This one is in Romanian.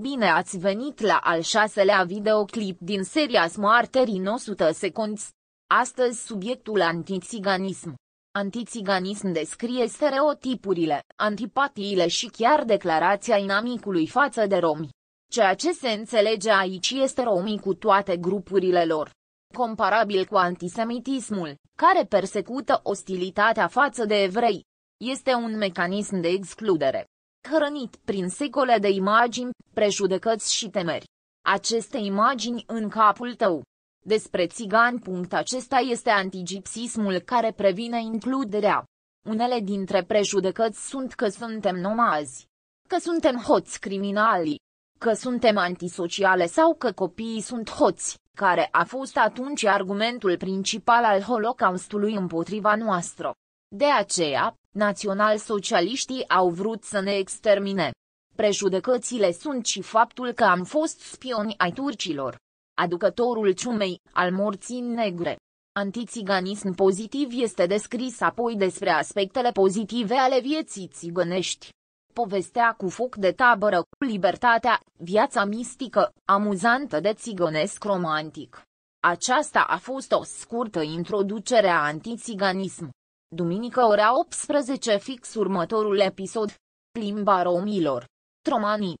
Bine ați venit la al șaselea videoclip din seria Smarter in 100 Seconds. Astăzi subiectul antiziganism. Antiziganism descrie stereotipurile, antipatiile și chiar declarația inamicului față de romi. Ceea ce se înțelege aici este romii cu toate grupurile lor. Comparabil cu antisemitismul, care persecută ostilitatea față de evrei. Este un mecanism de excludere hrănit prin secole de imagini, prejudecăți și temeri. Aceste imagini în capul tău. Despre țigani. Acesta este antigipsismul care previne includerea. Unele dintre prejudecăți sunt că suntem nomazi, că suntem hoți criminali, că suntem antisociale sau că copiii sunt hoți, care a fost atunci argumentul principal al Holocaustului împotriva noastră. De aceea, Național-socialiștii au vrut să ne extermine. Prejudecățile sunt și faptul că am fost spioni ai turcilor. Aducătorul ciumei, al morții negre. Antițiganism pozitiv este descris apoi despre aspectele pozitive ale vieții țigănești. Povestea cu foc de tabără, libertatea, viața mistică, amuzantă de țigănesc romantic. Aceasta a fost o scurtă introducere a antiziganism. Duminică ora 18 fix următorul episod. Limba romilor. Tromanii.